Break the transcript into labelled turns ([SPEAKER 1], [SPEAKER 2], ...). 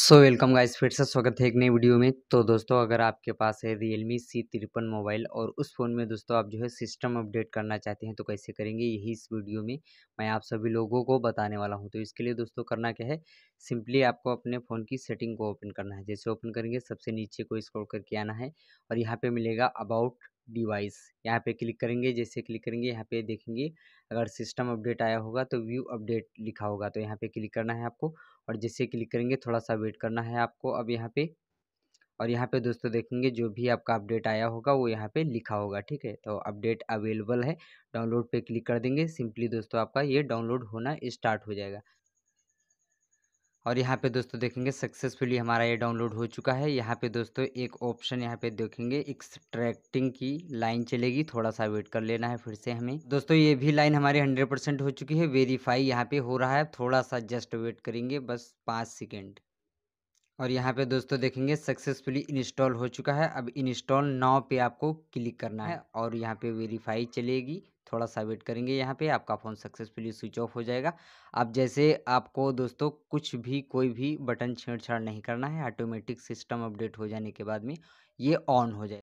[SPEAKER 1] So welcome guys फिर से स्वागत है एक नई वीडियो में तो दोस्तों अगर आपके पास है रियलमी सी तिरपन मोबाइल और उस फ़ोन में दोस्तों आप जो है सिस्टम अपडेट करना चाहते हैं तो कैसे करेंगे यही इस वीडियो में मैं आप सभी लोगों को बताने वाला हूं तो इसके लिए दोस्तों करना क्या है सिंपली आपको अपने फ़ोन की सेटिंग को ओपन करना है जैसे ओपन करेंगे सबसे नीचे को स्क्रॉल करके आना है और यहाँ पर मिलेगा अबाउट डिवाइस यहाँ पे क्लिक करेंगे जैसे क्लिक करेंगे यहाँ पे देखेंगे अगर सिस्टम अपडेट आया होगा तो व्यू अपडेट लिखा होगा तो यहाँ पे क्लिक करना है आपको और जैसे क्लिक करेंगे थोड़ा सा वेट करना है आपको अब यहाँ पे और यहाँ पे दोस्तों देखेंगे जो भी आपका अपडेट आया होगा वो यहाँ पे लिखा होगा ठीक है तो अपडेट अवेलेबल है डाउनलोड पे क्लिक कर देंगे सिंपली दोस्तों आपका ये डाउनलोड होना स्टार्ट हो जाएगा और यहाँ पे दोस्तों देखेंगे सक्सेसफुली हमारा ये डाउनलोड हो चुका है यहाँ पे दोस्तों एक ऑप्शन यहाँ पे देखेंगे एक्सट्रैक्टिंग की लाइन चलेगी थोड़ा सा वेट कर लेना है फिर से हमें दोस्तों ये भी लाइन हमारी हंड्रेड परसेंट हो चुकी है वेरीफाई यहाँ पे हो रहा है थोड़ा सा जस्ट वेट करेंगे बस पाँच सेकेंड और यहाँ पे दोस्तों देखेंगे सक्सेसफुली इंस्टॉल हो चुका है अब इंस्टॉल नाव पे आपको क्लिक करना है हाँ। और यहाँ पे वेरीफाई चलेगी थोड़ा सा वेट करेंगे यहाँ पे आपका फ़ोन सक्सेसफुली स्विच ऑफ हो जाएगा अब जैसे आपको दोस्तों कुछ भी कोई भी बटन छेड़छाड़ नहीं करना है ऑटोमेटिक सिस्टम अपडेट हो जाने के बाद में ये ऑन हो जाए